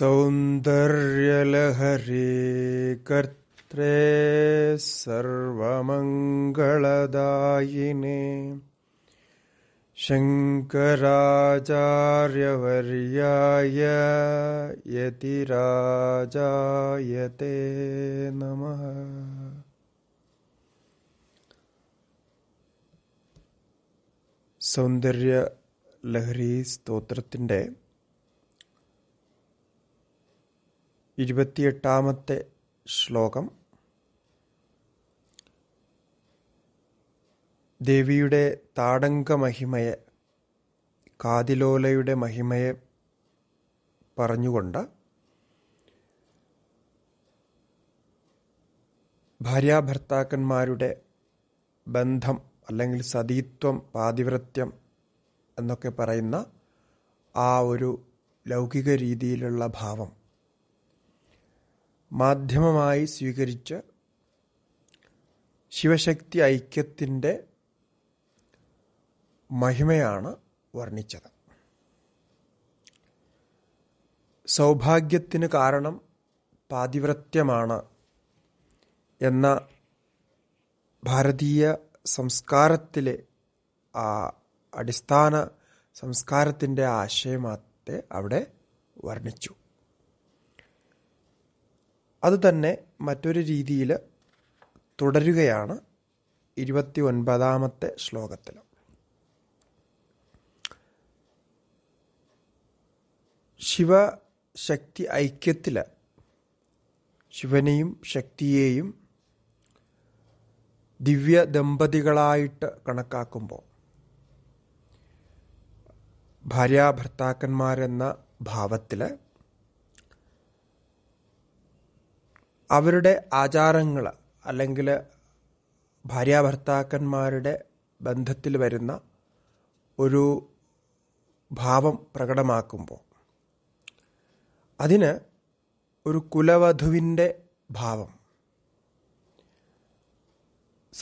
സൗന്ദര്യലഹരി കർത്രേ ശങ്കരാചാര്യവര്യായ യതിരാജായത്തെ നമ സൗന്ദര്യലഹരി സ്തോത്രത്തിൻ്റെ ഇരുപത്തിയെട്ടാമത്തെ ശ്ലോകം ദേവിയുടെ താടങ്കമഹിമയെ മഹിമയെ കാതിലോലയുടെ മഹിമയെ പറഞ്ഞുകൊണ്ട് ഭാര്യാഭർത്താക്കന്മാരുടെ ബന്ധം അല്ലെങ്കിൽ സതീത്വം പാതിവ്രത്യം എന്നൊക്കെ പറയുന്ന ആ ഒരു ലൗകിക രീതിയിലുള്ള ഭാവം മാധ്യമമായി സ്വീകരിച്ച് ശിവശക്തി ഐക്യത്തിൻ്റെ മഹിമയാണ് വർണ്ണിച്ചത് സൗഭാഗ്യത്തിന് കാരണം പാതിവ്രത്യമാണ് എന്ന ഭാരതീയ സംസ്കാരത്തിലെ ആ അടിസ്ഥാന സംസ്കാരത്തിൻ്റെ ആശയമാത്തെ അവിടെ വർണ്ണിച്ചു അതുതന്നെ മറ്റൊരു രീതിയിൽ തുടരുകയാണ് ഇരുപത്തി ഒൻപതാമത്തെ ശ്ലോകത്തിൽ ശിവശക്തി ഐക്യത്തിൽ ശിവനെയും ശക്തിയെയും ദിവ്യ ദമ്പതികളായിട്ട് കണക്കാക്കുമ്പോൾ ഭാര്യാഭർത്താക്കന്മാരെന്ന ഭാവത്തിൽ അവരുടെ ആചാരങ്ങൾ അല്ലെങ്കിൽ ഭാര്യാഭർത്താക്കന്മാരുടെ ബന്ധത്തിൽ വരുന്ന ഒരു ഭാവം പ്രകടമാക്കുമ്പോൾ അതിന് ഒരു കുലവധുവിൻ്റെ ഭാവം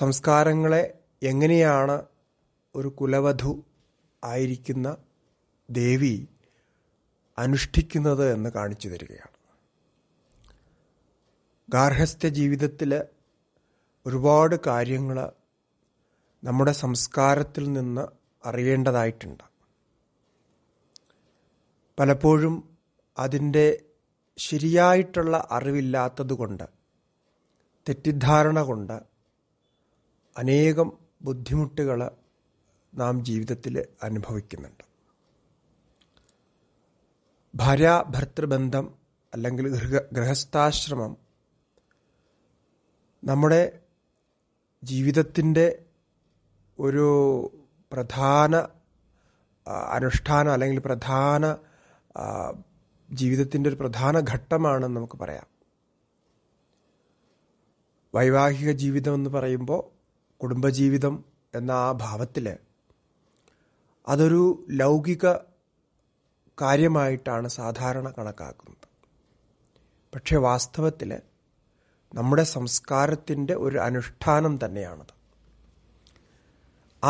സംസ്കാരങ്ങളെ എങ്ങനെയാണ് ഒരു കുലവധു ആയിരിക്കുന്ന ദേവി അനുഷ്ഠിക്കുന്നത് എന്ന് കാണിച്ചു തരികയാണ് ഗാർഹസ്ഥ ജീവിതത്തിൽ ഒരുപാട് കാര്യങ്ങൾ നമ്മുടെ സംസ്കാരത്തിൽ നിന്ന് അറിയേണ്ടതായിട്ടുണ്ട് പലപ്പോഴും അതിൻ്റെ ശരിയായിട്ടുള്ള അറിവില്ലാത്തതുകൊണ്ട് തെറ്റിദ്ധാരണ കൊണ്ട് അനേകം ബുദ്ധിമുട്ടുകൾ നാം ജീവിതത്തിൽ അനുഭവിക്കുന്നുണ്ട് ഭാര്യ ഭർത്തൃബന്ധം അല്ലെങ്കിൽ ഗൃഹ ഗൃഹസ്ഥാശ്രമം നമ്മുടെ ജീവിതത്തിൻ്റെ ഒരു പ്രധാന അനുഷ്ഠാനം അല്ലെങ്കിൽ പ്രധാന ജീവിതത്തിൻ്റെ ഒരു പ്രധാന ഘട്ടമാണെന്ന് നമുക്ക് പറയാം വൈവാഹിക ജീവിതം എന്ന് പറയുമ്പോൾ കുടുംബജീവിതം എന്ന ആ ഭാവത്തിൽ അതൊരു ലൗകിക കാര്യമായിട്ടാണ് സാധാരണ കണക്കാക്കുന്നത് പക്ഷേ വാസ്തവത്തിൽ നമ്മുടെ സംസ്കാരത്തിൻ്റെ ഒരു അനുഷ്ഠാനം തന്നെയാണത്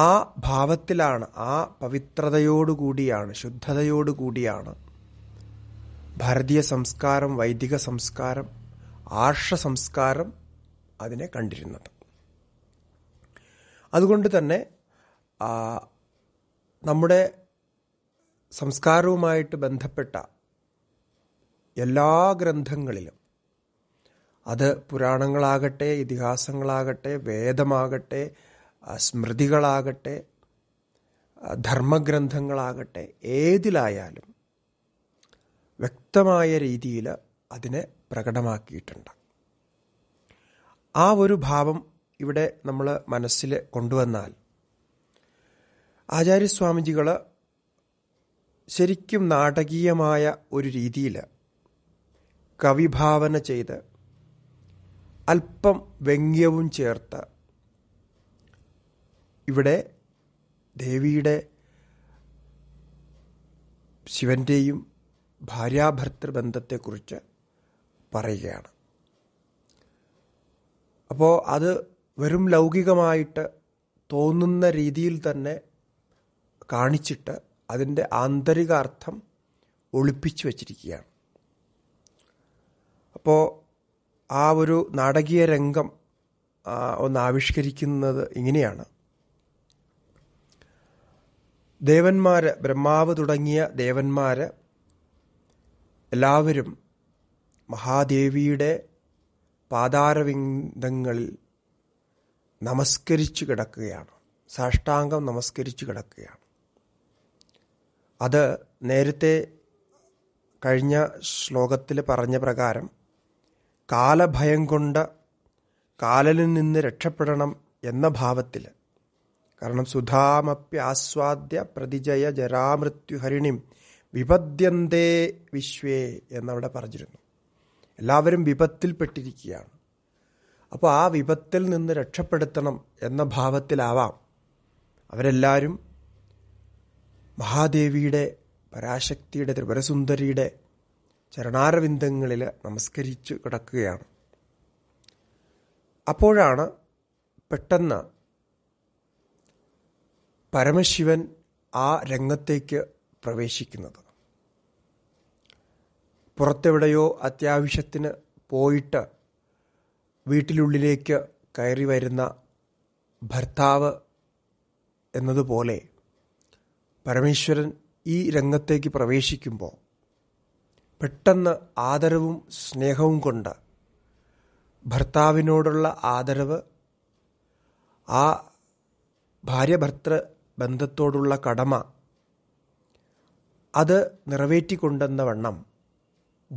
ആ ഭാവത്തിലാണ് ആ പവിത്രതയോടുകൂടിയാണ് ശുദ്ധതയോടുകൂടിയാണ് ഭാരതീയ സംസ്കാരം വൈദിക സംസ്കാരം ആർഷ സംസ്കാരം അതിനെ കണ്ടിരുന്നത് അതുകൊണ്ട് തന്നെ നമ്മുടെ സംസ്കാരവുമായിട്ട് ബന്ധപ്പെട്ട എല്ലാ ഗ്രന്ഥങ്ങളിലും അത് പുരാണങ്ങളാകട്ടെ ഇതിഹാസങ്ങളാകട്ടെ വേദമാകട്ടെ സ്മൃതികളാകട്ടെ ധർമ്മഗ്രന്ഥങ്ങളാകട്ടെ ഏതിലായാലും വ്യക്തമായ രീതിയിൽ അതിനെ പ്രകടമാക്കിയിട്ടുണ്ട് ആ ഒരു ഭാവം ഇവിടെ നമ്മൾ മനസ്സിൽ കൊണ്ടുവന്നാൽ ആചാര്യസ്വാമിജികൾ ശരിക്കും നാടകീയമായ ഒരു രീതിയിൽ കവിഭാവന ചെയ്ത് അല്പം വ്യംഗ്യവും ചേർത്ത ഇവിടെ ദേവിയുടെ ശിവൻ്റെയും ഭാര്യാഭർത്തൃബന്ധത്തെക്കുറിച്ച് പറയുകയാണ് അപ്പോൾ അത് വെറും ലൗകികമായിട്ട് തോന്നുന്ന രീതിയിൽ തന്നെ കാണിച്ചിട്ട് അതിൻ്റെ ആന്തരികാർത്ഥം ഒളിപ്പിച്ചു വച്ചിരിക്കുകയാണ് അപ്പോൾ ആ ഒരു നാടകീയ രംഗം ഒന്ന് ആവിഷ്കരിക്കുന്നത് ഇങ്ങനെയാണ് ദേവന്മാര് ബ്രഹ്മാവ് തുടങ്ങിയ ദേവന്മാര് എല്ലാവരും മഹാദേവിയുടെ പാതാരവിന്ദങ്ങളിൽ നമസ്കരിച്ചു കിടക്കുകയാണ് സാഷ്ടാംഗം നമസ്കരിച്ചു കിടക്കുകയാണ് അത് നേരത്തെ കഴിഞ്ഞ ശ്ലോകത്തിൽ പറഞ്ഞ പ്രകാരം കാലഭയം കൊണ്ട് കാലലിൽ നിന്ന് രക്ഷപ്പെടണം എന്ന ഭാവത്തിൽ കാരണം സുധാമപ്യാസ്വാദ്യ പ്രതിജയ ജരാമൃത്യുഹരിണിം വിപദ്യന്തേ വിശ്വേ എന്നവിടെ പറഞ്ഞിരുന്നു എല്ലാവരും വിപത്തിൽപ്പെട്ടിരിക്കുകയാണ് അപ്പോൾ ആ വിപത്തിൽ നിന്ന് രക്ഷപ്പെടുത്തണം എന്ന ഭാവത്തിലാവാം അവരെല്ലാവരും മഹാദേവിയുടെ പരാശക്തിയുടെ ത്രിപുരസുന്ദരിയുടെ ചരണാരവിന്ദങ്ങളിൽ നമസ്കരിച്ചു കിടക്കുകയാണ് അപ്പോഴാണ് പെട്ടെന്ന് പരമശിവൻ ആ രംഗത്തേക്ക് പ്രവേശിക്കുന്നത് പുറത്തെവിടെയോ അത്യാവശ്യത്തിന് പോയിട്ട് വീട്ടിലുള്ളിലേക്ക് കയറി വരുന്ന ഭർത്താവ് എന്നതുപോലെ പരമേശ്വരൻ ഈ രംഗത്തേക്ക് പ്രവേശിക്കുമ്പോൾ പെട്ടെന്ന് ആദരവും സ്നേഹവും കൊണ്ട് ഭർത്താവിനോടുള്ള ആദരവ് ആ ഭാര്യ ഭർത്തൃ ബന്ധത്തോടുള്ള കടമ അത് നിറവേറ്റിക്കൊണ്ടെന്ന വണ്ണം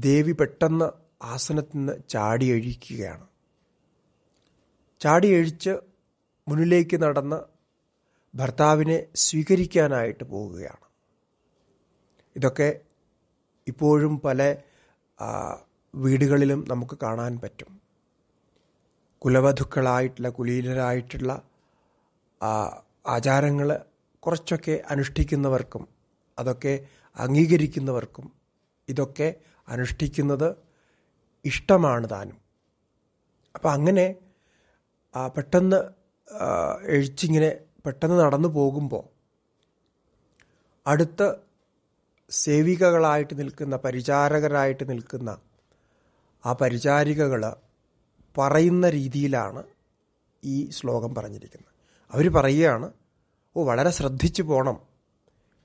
ദേവി പെട്ടെന്ന് ആസനത്തിൽ നിന്ന് ചാടിയഴിക്കുകയാണ് ചാടിയഴിച്ച് മുന്നിലേക്ക് നടന്ന് ഭർത്താവിനെ സ്വീകരിക്കാനായിട്ട് പോവുകയാണ് ഇതൊക്കെ ഇപ്പോഴും പല വീടുകളിലും നമുക്ക് കാണാൻ പറ്റും കുലവധുക്കളായിട്ടുള്ള കുലീനരായിട്ടുള്ള ആചാരങ്ങൾ കുറച്ചൊക്കെ അനുഷ്ഠിക്കുന്നവർക്കും അതൊക്കെ അംഗീകരിക്കുന്നവർക്കും ഇതൊക്കെ അനുഷ്ഠിക്കുന്നത് ഇഷ്ടമാണ് താനും അപ്പം അങ്ങനെ പെട്ടെന്ന് എഴുച്ചിങ്ങനെ പെട്ടെന്ന് നടന്നു പോകുമ്പോൾ അടുത്ത സേവികകളായിട്ട് നിൽക്കുന്ന പരിചാരകരായിട്ട് നിൽക്കുന്ന ആ പരിചാരികകൾ പറയുന്ന രീതിയിലാണ് ഈ ശ്ലോകം പറഞ്ഞിരിക്കുന്നത് അവർ പറയുകയാണ് ഓ വളരെ ശ്രദ്ധിച്ചു പോകണം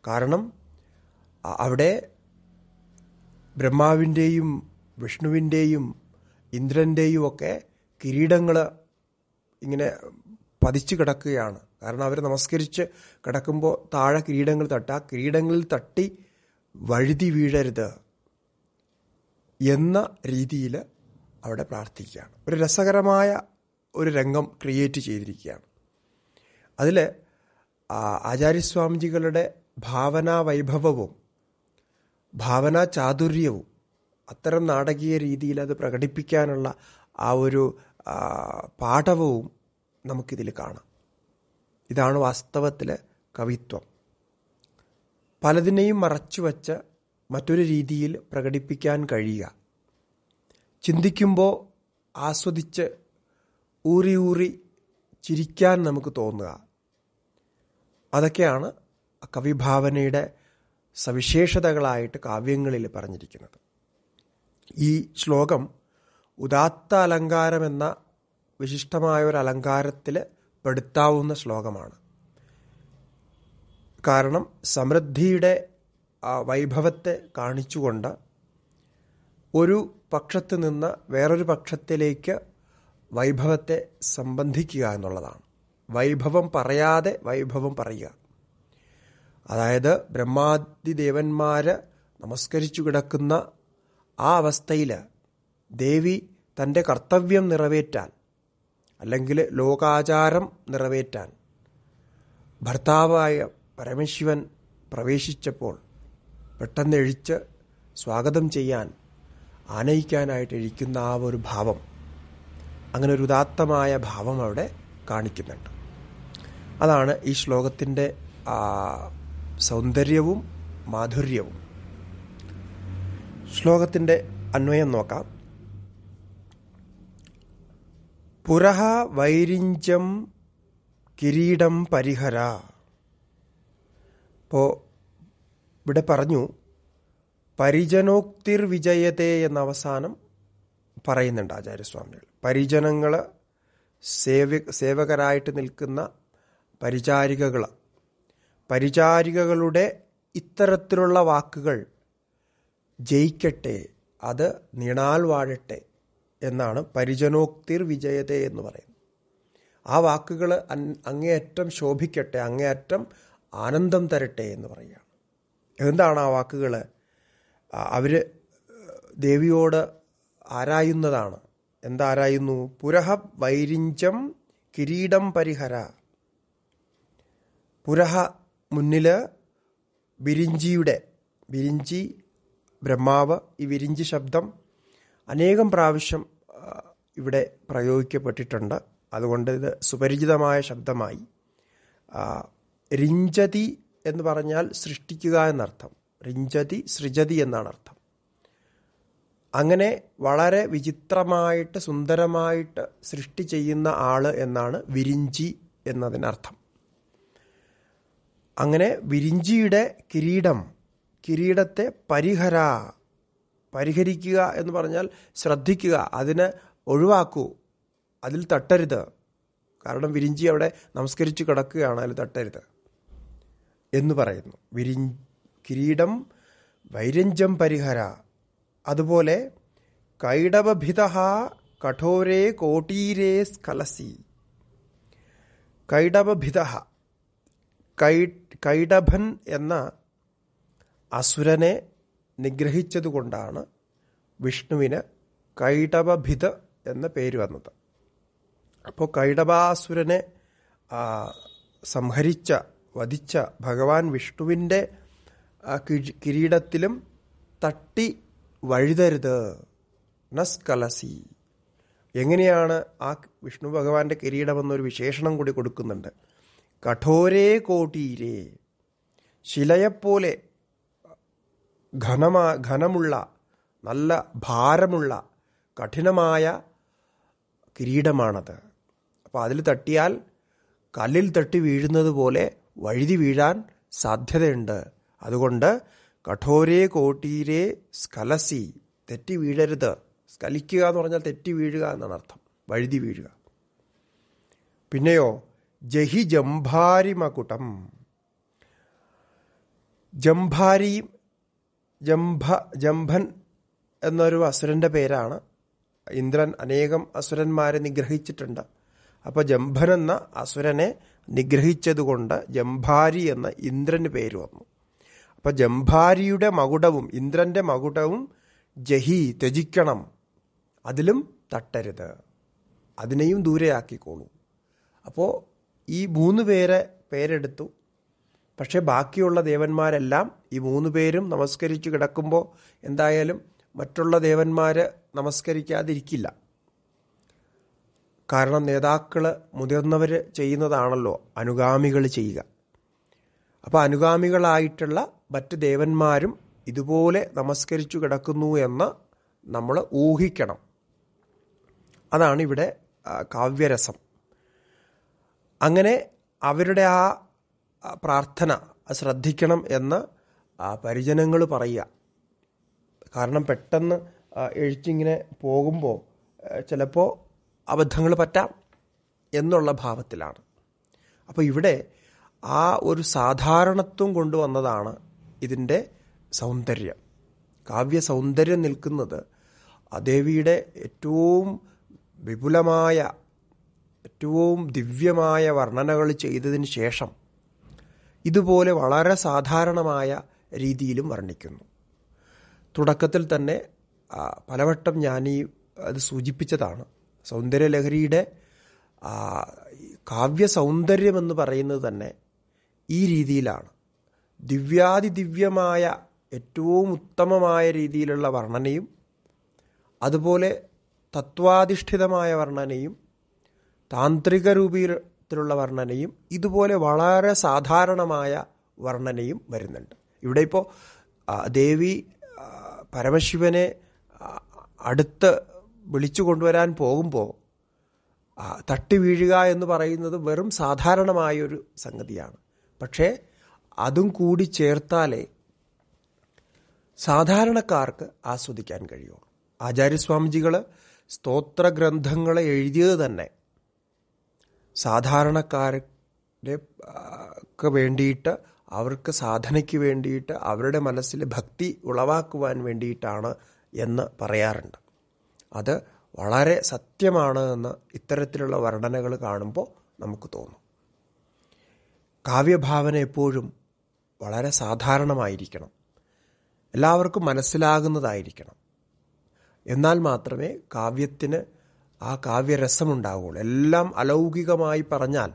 കാരണം അവിടെ ബ്രഹ്മാവിൻ്റെയും വിഷ്ണുവിൻ്റെയും ഇന്ദ്രൻ്റെയും ഒക്കെ കിരീടങ്ങൾ ഇങ്ങനെ പതിച്ചു കിടക്കുകയാണ് കാരണം അവർ നമസ്കരിച്ച് കിടക്കുമ്പോൾ താഴെ കിരീടങ്ങൾ തട്ടി ആ കിരീടങ്ങളിൽ തട്ടി വഴുതി വീഴരുത് എന്ന രീതിയിൽ അവിടെ പ്രാർത്ഥിക്കുകയാണ് ഒരു രസകരമായ ഒരു രംഗം ക്രിയേറ്റ് ചെയ്തിരിക്കുകയാണ് അതിൽ ആചാര്യസ്വാമിജികളുടെ ഭാവനാ വൈഭവവും ഭാവനാ ചാതുര്യവും അത്തരം നാടകീയ രീതിയിൽ അത് പ്രകടിപ്പിക്കാനുള്ള ആ ഒരു പാഠവും നമുക്കിതിൽ കാണാം ഇതാണ് വാസ്തവത്തിലെ കവിത്വം പലതിനെയും മറച്ചുവച്ച മറ്റൊരു രീതിയിൽ പ്രകടിപ്പിക്കാൻ കഴിയുക ചിന്തിക്കുമ്പോൾ ആസ്വദിച്ച് ഊറി ഊറി ചിരിക്കാൻ നമുക്ക് തോന്നുക അതൊക്കെയാണ് കവിഭാവനയുടെ സവിശേഷതകളായിട്ട് കാവ്യങ്ങളിൽ പറഞ്ഞിരിക്കുന്നത് ഈ ശ്ലോകം ഉദാത്ത അലങ്കാരമെന്ന എന്ന വിശിഷ്ടമായ ഒരു അലങ്കാരത്തിൽ പെടുത്താവുന്ന ശ്ലോകമാണ് കാരണം സമൃദ്ധിയുടെ ആ വൈഭവത്തെ കാണിച്ചുകൊണ്ട് ഒരു പക്ഷത്ത് നിന്ന് വേറൊരു പക്ഷത്തിലേക്ക് വൈഭവത്തെ സംബന്ധിക്കുക എന്നുള്ളതാണ് വൈഭവം പറയാതെ വൈഭവം പറയുക അതായത് ബ്രഹ്മാദി ദേവന്മാർ നമസ്കരിച്ചു കിടക്കുന്ന ആ അവസ്ഥയിൽ ദേവി തൻ്റെ കർത്തവ്യം നിറവേറ്റാൻ അല്ലെങ്കിൽ ലോകാചാരം നിറവേറ്റാൻ ഭർത്താവായ പരമശിവൻ പ്രവേശിച്ചപ്പോൾ പെട്ടെന്ന് എഴിച്ച് സ്വാഗതം ചെയ്യാൻ ആനയിക്കാനായിട്ട് എഴിക്കുന്ന ആ ഒരു ഭാവം അങ്ങനെ ഒരു ഉദാത്തമായ ഭാവം അവിടെ കാണിക്കുന്നുണ്ട് അതാണ് ഈ ശ്ലോകത്തിൻ്റെ സൗന്ദര്യവും മാധുര്യവും ശ്ലോകത്തിൻ്റെ അന്വയം നോക്കാം പുരഹ വൈരിഞ്ചം കിരീടം പരിഹര അപ്പോൾ ഇവിടെ പറഞ്ഞു പരിജനോക്തിർ വിജയതേ എന്ന അവസാനം പറയുന്നുണ്ട് ആചാര്യസ്വാമികൾ പരിജനങ്ങൾ സേവ സേവകരായിട്ട് നിൽക്കുന്ന പരിചാരികകൾ പരിചാരികകളുടെ ഇത്തരത്തിലുള്ള വാക്കുകൾ ജയിക്കട്ടെ അത് നിണാൽ വാഴട്ടെ എന്നാണ് പരിജനോക്തിർ വിജയതേ എന്ന് പറയുന്നത് ആ വാക്കുകൾ അങ്ങേയറ്റം ശോഭിക്കട്ടെ അങ്ങേയറ്റം ആനന്ദം തരട്ടെ എന്ന് പറയുകയാണ് എന്താണ് ആ വാക്കുകൾ അവർ ദേവിയോട് ആരായുന്നതാണ് എന്താരായുന്നു പുരഹ വൈരിഞ്ചം കിരീടം പരിഹര പുരഹ മുന്നിൽ വിരിഞ്ചിയുടെ വിരിഞ്ചി ബ്രഹ്മാവ് ഈ വിരിഞ്ചി ശബ്ദം അനേകം പ്രാവശ്യം ഇവിടെ പ്രയോഗിക്കപ്പെട്ടിട്ടുണ്ട് അതുകൊണ്ട് ഇത് സുപരിചിതമായ ശബ്ദമായി രിഞ്ചതി എന്ന് പറഞ്ഞാൽ സൃഷ്ടിക്കുക എന്നർത്ഥം രിഞ്ചതി സൃജതി എന്നാണ് അർത്ഥം അങ്ങനെ വളരെ വിചിത്രമായിട്ട് സുന്ദരമായിട്ട് സൃഷ്ടി ചെയ്യുന്ന ആള് എന്നാണ് വിരിഞ്ചി എന്നതിനർത്ഥം അങ്ങനെ വിരിഞ്ചിയുടെ കിരീടം കിരീടത്തെ പരിഹര പരിഹരിക്കുക എന്ന് പറഞ്ഞാൽ ശ്രദ്ധിക്കുക അതിനെ ഒഴിവാക്കൂ അതിൽ തട്ടരുത് കാരണം വിരിഞ്ചി അവിടെ നമസ്കരിച്ചു കിടക്കുകയാണ് അതിൽ തട്ടരുത് എന്ന് പറയുന്നു വിരി കിരീടം വൈരഞ്ജം പരിഹര അതുപോലെ കൈടവഭിത കഠോരേ കോട്ടീരേ സ്കലസി കൈടവഭിത കൈ കൈടഭൻ എന്ന അസുരനെ നിഗ്രഹിച്ചതുകൊണ്ടാണ് വിഷ്ണുവിന് കൈടവഭിത എന്ന പേര് വന്നത് അപ്പോൾ കൈടവാസുരനെ സംഹരിച്ച വധിച്ച ഭഗവാൻ വിഷ്ണുവിൻ്റെ കിരീടത്തിലും തട്ടി വഴുതരുത് നസ്കലസി എങ്ങനെയാണ് ആ വിഷ്ണു ഭഗവാന്റെ കിരീടമെന്നൊരു വിശേഷണം കൂടി കൊടുക്കുന്നുണ്ട് കഠോരേ കോട്ടീരേ ശിലയെപ്പോലെ ഘനമാ ഘനമുള്ള നല്ല ഭാരമുള്ള കഠിനമായ കിരീടമാണത് അപ്പോൾ അതിൽ തട്ടിയാൽ കല്ലിൽ തട്ടി വീഴുന്നത് പോലെ വഴുതി വീഴാൻ സാധ്യതയുണ്ട് അതുകൊണ്ട് കഠോരേ കോട്ടീരേ സ്കലസി തെറ്റി വീഴരുത് സ്കലിക്കുക എന്ന് പറഞ്ഞാൽ തെറ്റി വീഴുക എന്നാണ് അർത്ഥം വഴുതി വീഴുക പിന്നെയോ ജഹി ജംഭാരിമകുട്ടം ജംഭാരി ജംഭ ജംഭൻ എന്നൊരു അസുരൻ്റെ പേരാണ് ഇന്ദ്രൻ അനേകം അസുരന്മാരെ നിഗ്രഹിച്ചിട്ടുണ്ട് അപ്പോൾ ജംഭൻ എന്ന അസുരനെ നിഗ്രഹിച്ചതുകൊണ്ട് ജംഭാരി എന്ന ഇന്ദ്രന് പേര് വന്നു അപ്പം ജംഭാരിയുടെ മകുടവും ഇന്ദ്രൻ്റെ മകുടവും ജഹി ത്യജിക്കണം അതിലും തട്ടരുത് അതിനെയും ദൂരെയാക്കിക്കോളൂ അപ്പോൾ ഈ മൂന്ന് പേരെ പേരെടുത്തു പക്ഷേ ബാക്കിയുള്ള ദേവന്മാരെല്ലാം ഈ മൂന്ന് പേരും നമസ്കരിച്ച് കിടക്കുമ്പോൾ എന്തായാലും മറ്റുള്ള ദേവന്മാർ നമസ്കരിക്കാതിരിക്കില്ല കാരണം നേതാക്കൾ മുതിർന്നവർ ചെയ്യുന്നതാണല്ലോ അനുഗാമികൾ ചെയ്യുക അപ്പോൾ അനുഗാമികളായിട്ടുള്ള മറ്റ് ദേവന്മാരും ഇതുപോലെ നമസ്കരിച്ചു കിടക്കുന്നു എന്ന് നമ്മൾ ഊഹിക്കണം അതാണ് ഇവിടെ കാവ്യരസം അങ്ങനെ അവരുടെ ആ പ്രാർത്ഥന ശ്രദ്ധിക്കണം എന്ന് പരിജനങ്ങൾ പറയുക കാരണം പെട്ടെന്ന് എഴുത്തിങ്ങനെ പോകുമ്പോൾ ചിലപ്പോൾ അബദ്ധങ്ങൾ പറ്റാം എന്നുള്ള ഭാവത്തിലാണ് അപ്പോൾ ഇവിടെ ആ ഒരു സാധാരണത്വം കൊണ്ടുവന്നതാണ് ഇതിൻ്റെ സൗന്ദര്യം കാവ്യ സൗന്ദര്യം നിൽക്കുന്നത് ദേവിയുടെ ഏറ്റവും വിപുലമായ ഏറ്റവും ദിവ്യമായ വർണ്ണനകൾ ചെയ്തതിന് ശേഷം ഇതുപോലെ വളരെ സാധാരണമായ രീതിയിലും വർണ്ണിക്കുന്നു തുടക്കത്തിൽ തന്നെ പലവട്ടം ഞാൻ ഈ അത് സൂചിപ്പിച്ചതാണ് സൗന്ദര്യലഹരിയുടെ കാവ്യ സൗന്ദര്യം എന്ന് പറയുന്നത് തന്നെ ഈ രീതിയിലാണ് ദിവ്യാതിദിവ്യമായ ഏറ്റവും ഉത്തമമായ രീതിയിലുള്ള വർണ്ണനയും അതുപോലെ തത്വാധിഷ്ഠിതമായ വർണ്ണനയും താന്ത്രിക രൂപത്തിലുള്ള വർണ്ണനയും ഇതുപോലെ വളരെ സാധാരണമായ വർണ്ണനയും വരുന്നുണ്ട് ഇവിടെ ഇപ്പോൾ ദേവി പരമശിവനെ അടുത്ത് വിളിച്ചു കൊണ്ടുവരാൻ പോകുമ്പോൾ തട്ടി വീഴുക എന്ന് പറയുന്നത് വെറും സാധാരണമായൊരു സംഗതിയാണ് പക്ഷേ അതും കൂടി ചേർത്താലേ സാധാരണക്കാർക്ക് ആസ്വദിക്കാൻ കഴിയുള്ളൂ ആചാര്യസ്വാമിജികൾ സ്തോത്രഗ്രന്ഥങ്ങൾ എഴുതിയത് തന്നെ സാധാരണക്കാരുടെ വേണ്ടിയിട്ട് അവർക്ക് സാധനയ്ക്ക് വേണ്ടിയിട്ട് അവരുടെ മനസ്സിൽ ഭക്തി ഉളവാക്കുവാൻ വേണ്ടിയിട്ടാണ് എന്ന് പറയാറുണ്ട് അത് വളരെ സത്യമാണ് എന്ന് ഇത്തരത്തിലുള്ള വർണ്ണനകൾ കാണുമ്പോൾ നമുക്ക് തോന്നും കാവ്യഭാവന എപ്പോഴും വളരെ സാധാരണമായിരിക്കണം എല്ലാവർക്കും മനസ്സിലാകുന്നതായിരിക്കണം എന്നാൽ മാത്രമേ കാവ്യത്തിന് ആ കാവ്യരസമുണ്ടാവുകയുള്ളൂ എല്ലാം അലൗകികമായി പറഞ്ഞാൽ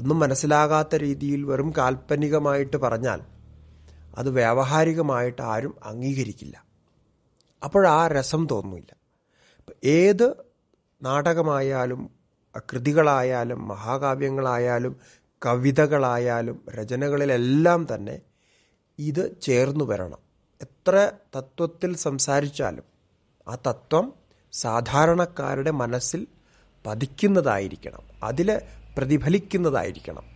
ഒന്നും മനസ്സിലാകാത്ത രീതിയിൽ വെറും കാൽപ്പനികമായിട്ട് പറഞ്ഞാൽ അത് വ്യാവഹാരികമായിട്ട് ആരും അംഗീകരിക്കില്ല അപ്പോഴാ രസം തോന്നില്ല ഏത് നാടകമായാലും കൃതികളായാലും മഹാകാവ്യങ്ങളായാലും കവിതകളായാലും രചനകളിലെല്ലാം തന്നെ ഇത് ചേർന്നു വരണം എത്ര തത്വത്തിൽ സംസാരിച്ചാലും ആ തത്വം സാധാരണക്കാരുടെ മനസ്സിൽ പതിക്കുന്നതായിരിക്കണം അതിൽ പ്രതിഫലിക്കുന്നതായിരിക്കണം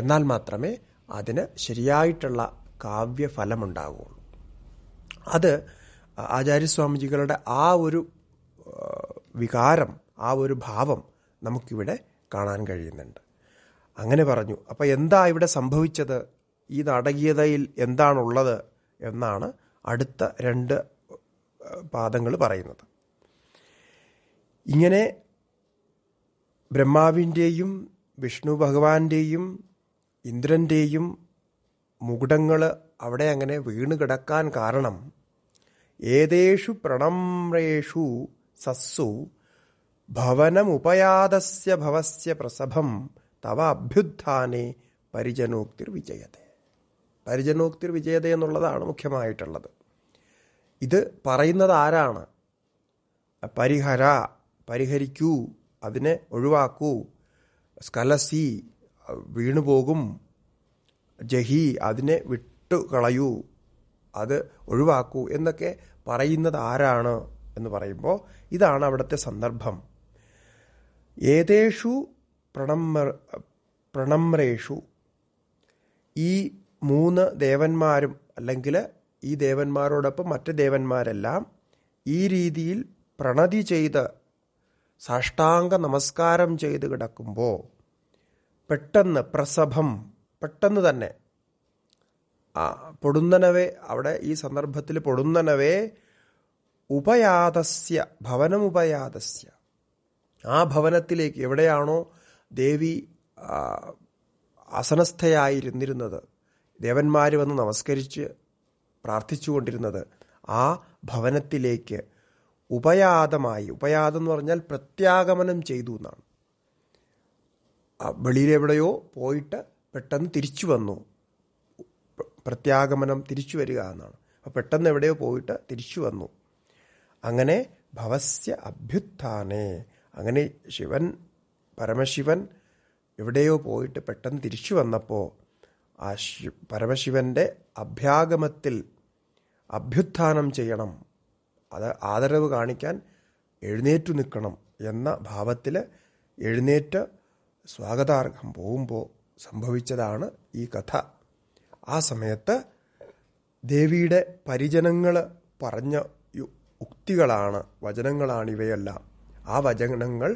എന്നാൽ മാത്രമേ അതിന് ശരിയായിട്ടുള്ള കാവ്യഫലമുണ്ടാകുള്ളൂ അത് ആചാര്യസ്വാമിജികളുടെ ആ ഒരു വികാരം ആ ഒരു ഭാവം നമുക്കിവിടെ കാണാൻ കഴിയുന്നുണ്ട് അങ്ങനെ പറഞ്ഞു അപ്പോൾ എന്താ ഇവിടെ സംഭവിച്ചത് ഈ നാടകീയതയിൽ എന്താണുള്ളത് എന്നാണ് അടുത്ത രണ്ട് പാദങ്ങൾ പറയുന്നത് ഇങ്ങനെ ബ്രഹ്മാവിൻ്റെയും വിഷ്ണു ഭഗവാന്റെയും ഇന്ദ്രൻ്റെയും മുകുടങ്ങൾ അവിടെ അങ്ങനെ വീണ് കിടക്കാൻ കാരണം ഏതേഷു പ്രണമ്രേഷു സസ്സു ഭവനമുപയാതസ്യ ഭവസ്യ പ്രസഭം തവ അഭ്യുത്ഥാനെ പരിജനോക്തിർ വിജയത പരിജനോക്തിർ വിജയത എന്നുള്ളതാണ് മുഖ്യമായിട്ടുള്ളത് ഇത് പറയുന്നത് ആരാണ് പരിഹര പരിഹരിക്കൂ അതിനെ ഒഴിവാക്കൂ സ്കലസി വീണുപോകും ജഹി അതിനെ വിട്ടുകളയൂ അത് ഒഴിവാക്കൂ എന്നൊക്കെ പറയുന്നത് ആരാണ് എന്ന് പറയുമ്പോൾ ഇതാണ് അവിടുത്തെ സന്ദർഭം ഏതേഷു പ്രണമ്മ പ്രണമ്രേഷു ഈ മൂന്ന് ദേവന്മാരും അല്ലെങ്കിൽ ഈ ദേവന്മാരോടൊപ്പം മറ്റ് ദേവന്മാരെല്ലാം ഈ രീതിയിൽ പ്രണതി ചെയ്ത് സാഷ്ടാംഗ നമസ്കാരം ചെയ്ത് കിടക്കുമ്പോൾ പെട്ടെന്ന് പ്രസഭം പെട്ടെന്ന് തന്നെ പൊടുന്നനവേ അവിടെ ഈ സന്ദർഭത്തിൽ പൊടുന്നനവേ ഉപയാതസ്യ ഭവനമുപയാതസ്യ ആ ഭവനത്തിലേക്ക് എവിടെയാണോ ദേവി അസനസ്ഥയായിരുന്നിരുന്നത് ദേവന്മാർ വന്ന് നമസ്കരിച്ച് പ്രാർത്ഥിച്ചുകൊണ്ടിരുന്നത് ആ ഭവനത്തിലേക്ക് ഉപയാതമായി ഉപയാതം എന്ന് പറഞ്ഞാൽ പ്രത്യാഗമനം ചെയ്തു എന്നാണ് വെളിയിലെവിടെയോ പോയിട്ട് പെട്ടെന്ന് തിരിച്ചു വന്നു പ്രത്യാഗമനം തിരിച്ചു വരിക എന്നാണ് അപ്പോൾ പെട്ടെന്ന് എവിടെയോ പോയിട്ട് തിരിച്ചു വന്നു അങ്ങനെ ഭവസ്യ അഭ്യുത്ഥാനെ അങ്ങനെ ശിവൻ പരമശിവൻ എവിടെയോ പോയിട്ട് പെട്ടെന്ന് തിരിച്ചു വന്നപ്പോൾ ആ ശി പരമശിവൻ്റെ അഭ്യാഗമത്തിൽ അഭ്യുത്ഥാനം ചെയ്യണം അത് ആദരവ് കാണിക്കാൻ എഴുന്നേറ്റു നിൽക്കണം എന്ന ഭാവത്തിൽ എഴുന്നേറ്റ് സ്വാഗതാർഹം പോകുമ്പോൾ സംഭവിച്ചതാണ് ഈ കഥ ആ സമയത്ത് ദേവിയുടെ പരിജനങ്ങൾ പറഞ്ഞ ഉക്തികളാണ് വചനങ്ങളാണ് ഇവയെല്ലാം ആ വചനങ്ങൾ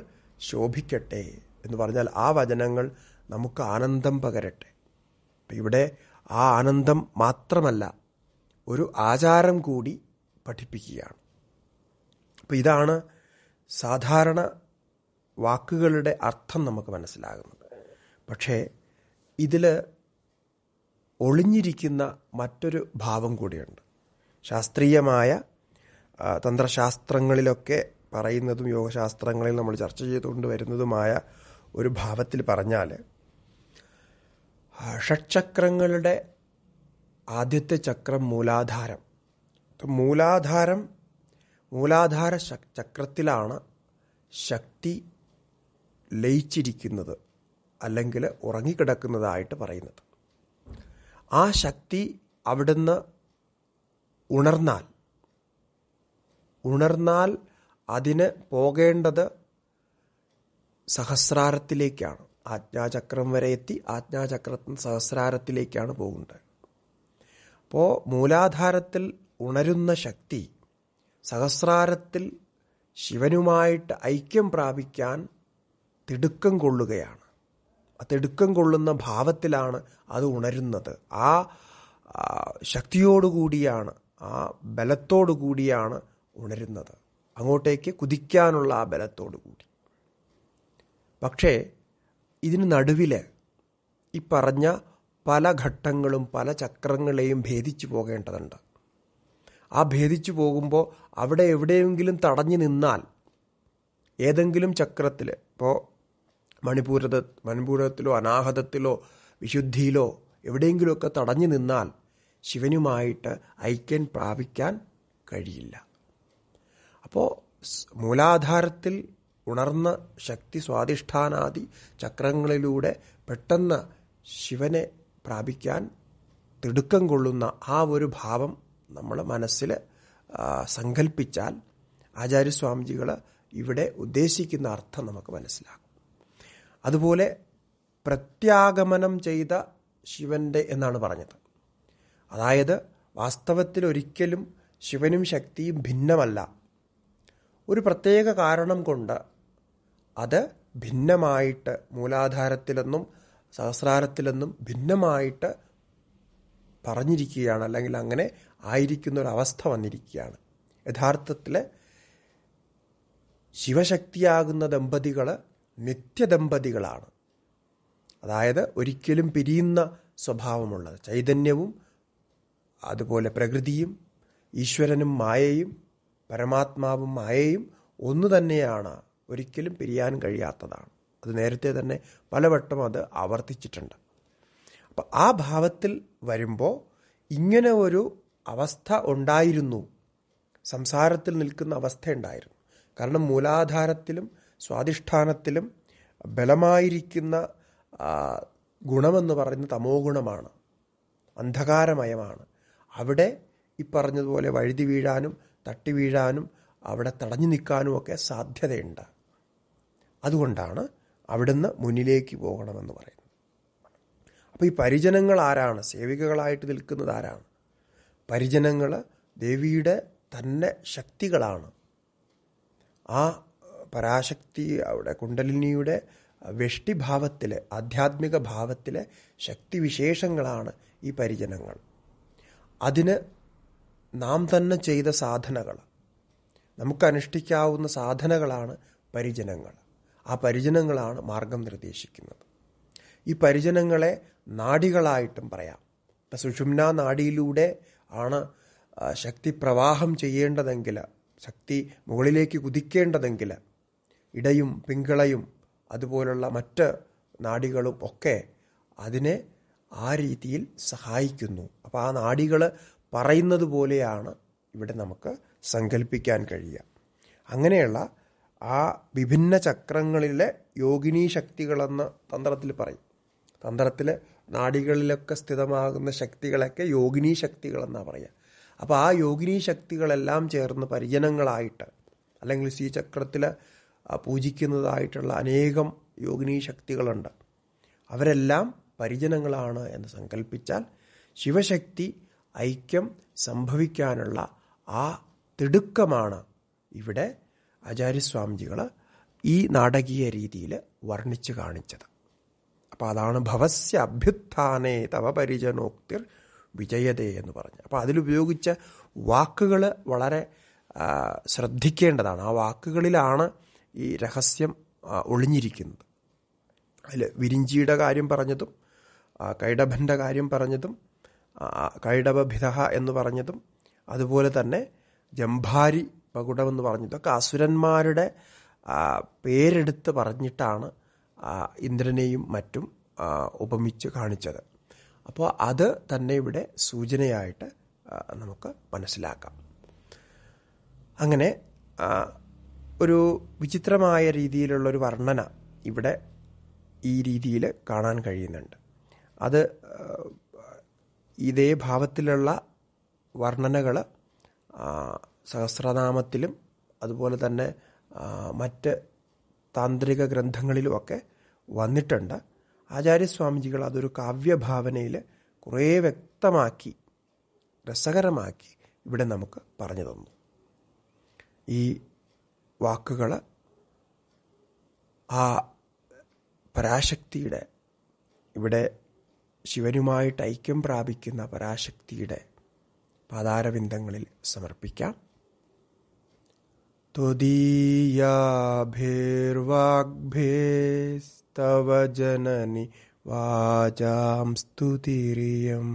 ശോഭിക്കട്ടെ എന്ന് പറഞ്ഞാൽ ആ വചനങ്ങൾ നമുക്ക് ആനന്ദം പകരട്ടെ ഇവിടെ ആ ആനന്ദം മാത്രമല്ല ഒരു ആചാരം കൂടി പഠിപ്പിക്കുകയാണ് അപ്പോൾ ഇതാണ് സാധാരണ വാക്കുകളുടെ അർത്ഥം നമുക്ക് മനസ്സിലാകുന്നത് പക്ഷേ ഇതിൽ ഒളിഞ്ഞിരിക്കുന്ന മറ്റൊരു ഭാവം കൂടിയുണ്ട് ശാസ്ത്രീയമായ തന്ത്രശാസ്ത്രങ്ങളിലൊക്കെ പറയുന്നതും യോഗശാസ്ത്രങ്ങളിൽ നമ്മൾ ചർച്ച ചെയ്തുകൊണ്ട് വരുന്നതുമായ ഒരു ഭാവത്തിൽ പറഞ്ഞാൽ ഷഡ്ചക്രങ്ങളുടെ ആദ്യത്തെ ചക്രം മൂലാധാരം മൂലാധാരം മൂലാധാര ചക്രത്തിലാണ് ശക്തി ലയിച്ചിരിക്കുന്നത് അല്ലെങ്കിൽ ഉറങ്ങിക്കിടക്കുന്നതായിട്ട് പറയുന്നത് ആ ശക്തി അവിടുന്ന് ഉണർന്നാൽ ഉണർന്നാൽ അതിന് പോകേണ്ടത് സഹസ്രാരത്തിലേക്കാണ് ആജ്ഞാചക്രം വരെ എത്തി ആജ്ഞാചക്രത്തിൽ സഹസ്രാരത്തിലേക്കാണ് പോകേണ്ടത് അപ്പോൾ മൂലാധാരത്തിൽ ഉണരുന്ന ശക്തി സഹസ്രാരത്തിൽ ശിവനുമായിട്ട് ഐക്യം പ്രാപിക്കാൻ തിടുക്കം കൊള്ളുകയാണ് ആ തിടുക്കം കൊള്ളുന്ന ഭാവത്തിലാണ് അത് ഉണരുന്നത് ആ ശക്തിയോടുകൂടിയാണ് ആ ബലത്തോടു കൂടിയാണ് ഉണരുന്നത് അങ്ങോട്ടേക്ക് കുതിക്കാനുള്ള ആ ബലത്തോടു കൂടി പക്ഷേ ഇതിന് നടുവിൽ ഈ പറഞ്ഞ പല ഘട്ടങ്ങളും പല ചക്രങ്ങളെയും ഭേദിച്ചു പോകേണ്ടതുണ്ട് ആ ഭേദിച്ചു പോകുമ്പോൾ അവിടെ എവിടെയെങ്കിലും തടഞ്ഞു നിന്നാൽ ഏതെങ്കിലും ചക്രത്തിൽ ഇപ്പോൾ മണിപൂരത മണിപൂരത്തിലോ അനാഹതത്തിലോ വിശുദ്ധിയിലോ എവിടെയെങ്കിലുമൊക്കെ തടഞ്ഞു നിന്നാൽ ശിവനുമായിട്ട് ഐക്യം പ്രാപിക്കാൻ കഴിയില്ല അപ്പോൾ മൂലാധാരത്തിൽ ഉണർന്ന ശക്തി സ്വാധിഷ്ഠാനാദി ചക്രങ്ങളിലൂടെ പെട്ടെന്ന് ശിവനെ പ്രാപിക്കാൻ തിടുക്കം കൊള്ളുന്ന ആ ഒരു ഭാവം നമ്മൾ മനസ്സിൽ സങ്കല്പിച്ചാൽ ആചാര്യസ്വാമിജികൾ ഇവിടെ ഉദ്ദേശിക്കുന്ന അർത്ഥം നമുക്ക് മനസ്സിലാകും അതുപോലെ പ്രത്യാഗമനം ചെയ്ത ശിവന്റെ എന്നാണ് പറഞ്ഞത് അതായത് വാസ്തവത്തിൽ ഒരിക്കലും ശിവനും ശക്തിയും ഭിന്നമല്ല ഒരു പ്രത്യേക കാരണം കൊണ്ട് അത് ഭിന്നമായിട്ട് മൂലാധാരത്തിലെന്നും സഹസ്രാരത്തിലെന്നും ഭിന്നമായിട്ട് പറഞ്ഞിരിക്കുകയാണ് അല്ലെങ്കിൽ അങ്ങനെ ആയിരിക്കുന്ന ഒരു അവസ്ഥ വന്നിരിക്കുകയാണ് യഥാർത്ഥത്തിൽ ശിവശക്തിയാകുന്ന ദമ്പതികൾ നിത്യദമ്പതികളാണ് അതായത് ഒരിക്കലും പിരിയുന്ന സ്വഭാവമുള്ളത് ചൈതന്യവും അതുപോലെ പ്രകൃതിയും ഈശ്വരനും മായയും പരമാത്മാവും മായയും ഒന്നു തന്നെയാണ് ഒരിക്കലും പിരിയാൻ കഴിയാത്തതാണ് അത് നേരത്തെ തന്നെ പലവട്ടം അത് ആവർത്തിച്ചിട്ടുണ്ട് അപ്പം ആ ഭാവത്തിൽ വരുമ്പോൾ ഇങ്ങനെ ഒരു അവസ്ഥ ഉണ്ടായിരുന്നു സംസാരത്തിൽ നിൽക്കുന്ന അവസ്ഥ ഉണ്ടായിരുന്നു കാരണം മൂലാധാരത്തിലും സ്വാധിഷ്ഠാനത്തിലും ബലമായിരിക്കുന്ന ഗുണമെന്ന് പറയുന്ന തമോ ഗുണമാണ് അന്ധകാരമയമാണ് അവിടെ ഈ പറഞ്ഞതുപോലെ വഴുതി വീഴാനും തട്ടി വീഴാനും അവിടെ തടഞ്ഞു നിൽക്കാനും ഒക്കെ സാധ്യതയുണ്ട് അതുകൊണ്ടാണ് അവിടുന്ന് മുന്നിലേക്ക് പോകണമെന്ന് പറയുന്നത് അപ്പോൾ ഈ പരിജനങ്ങൾ ആരാണ് സേവികകളായിട്ട് നിൽക്കുന്നത് ആരാണ് പരിജനങ്ങൾ ദേവിയുടെ തന്നെ ശക്തികളാണ് ആ പരാശക്തി അവിടെ കുണ്ടലിനിയുടെ വെഷ്ടിഭാവത്തിലെ ആധ്യാത്മിക ഭാവത്തിലെ ശക്തിവിശേഷങ്ങളാണ് ഈ പരിജനങ്ങൾ അതിന് നാം തന്നെ ചെയ്ത സാധനകൾ നമുക്ക് അനുഷ്ഠിക്കാവുന്ന സാധനകളാണ് പരിജനങ്ങൾ ആ പരിജനങ്ങളാണ് മാർഗം നിർദ്ദേശിക്കുന്നത് ഈ പരിജനങ്ങളെ നാടികളായിട്ടും പറയാം ഇപ്പം സുഷുമ്ന നാടിയിലൂടെ ആണ് ശക്തി പ്രവാഹം ചെയ്യേണ്ടതെങ്കിൽ ശക്തി മുകളിലേക്ക് കുതിക്കേണ്ടതെങ്കിൽ ഇടയും പിങ്കിളയും അതുപോലുള്ള മറ്റ് നാടികളും ഒക്കെ അതിനെ ആ രീതിയിൽ സഹായിക്കുന്നു അപ്പോൾ ആ നാടികൾ പറയുന്നത് പോലെയാണ് ഇവിടെ നമുക്ക് സങ്കല്പിക്കാൻ കഴിയുക അങ്ങനെയുള്ള ആ വിഭിന്ന ചക്രങ്ങളിലെ യോഗിനി ശക്തികളെന്ന് തന്ത്രത്തിൽ പറയും തന്ത്രത്തിൽ നാടികളിലൊക്കെ സ്ഥിതമാകുന്ന ശക്തികളൊക്കെ യോഗിനി ശക്തികളെന്നാണ് പറയുക അപ്പോൾ ആ യോഗിനി ശക്തികളെല്ലാം ചേർന്ന് പരിജനങ്ങളായിട്ട് അല്ലെങ്കിൽ സി ചക്രത്തിൽ പൂജിക്കുന്നതായിട്ടുള്ള അനേകം യോഗിനി ശക്തികളുണ്ട് അവരെല്ലാം പരിജനങ്ങളാണ് എന്ന് സങ്കല്പിച്ചാൽ ശിവശക്തി ഐക്യം സംഭവിക്കാനുള്ള ആ തിടുക്കമാണ് ഇവിടെ ആചാര്യസ്വാമിജികൾ ഈ നാടകീയ രീതിയിൽ വർണ്ണിച്ചു കാണിച്ചത് അപ്പോൾ അതാണ് ഭവസ്യ അഭ്യുത്ഥാനേ തവ പരിചനോക്തിർ വിജയതേ എന്ന് പറഞ്ഞ് അപ്പോൾ അതിലുപയോഗിച്ച വാക്കുകൾ വളരെ ശ്രദ്ധിക്കേണ്ടതാണ് ആ വാക്കുകളിലാണ് ഈ രഹസ്യം ഒളിഞ്ഞിരിക്കുന്നത് അതിൽ വിരിഞ്ചിയുടെ കാര്യം പറഞ്ഞതും കൈടഭൻ്റെ കാര്യം പറഞ്ഞതും കൈടവഭിതഹ എന്ന് പറഞ്ഞതും അതുപോലെ തന്നെ ജംഭാരി പകുടം എന്ന് പറഞ്ഞതൊക്കെ അസുരന്മാരുടെ പേരെടുത്ത് പറഞ്ഞിട്ടാണ് ഇന്ദ്രനെയും മറ്റും ഉപമിച്ച് കാണിച്ചത് അപ്പോൾ അത് തന്നെ ഇവിടെ സൂചനയായിട്ട് നമുക്ക് മനസ്സിലാക്കാം അങ്ങനെ ഒരു വിചിത്രമായ രീതിയിലുള്ളൊരു വർണ്ണന ഇവിടെ ഈ രീതിയിൽ കാണാൻ കഴിയുന്നുണ്ട് അത് ഇതേ ഭാവത്തിലുള്ള വർണ്ണനകൾ സഹസ്രനാമത്തിലും അതുപോലെ തന്നെ മറ്റ് താന്ത്രിക ഗ്രന്ഥങ്ങളിലുമൊക്കെ വന്നിട്ടുണ്ട് ആചാര്യസ്വാമിജികൾ അതൊരു കാവ്യഭാവനയിൽ കുറേ വ്യക്തമാക്കി രസകരമാക്കി ഇവിടെ നമുക്ക് പറഞ്ഞു തന്നു ഈ വാക്കുകൾ ആ പരാശക്തിയുടെ ഇവിടെ ശിവനുമായിട്ട് ഐക്യം പ്രാപിക്കുന്ന പരാശക്തിയുടെ പാതാരബിന്ദങ്ങളിൽ സമർപ്പിക്കാം ത്വദീയാഭിർവാഗ്ഭേസ്തവ ജനനി വാചാം സ്തുതിരിയം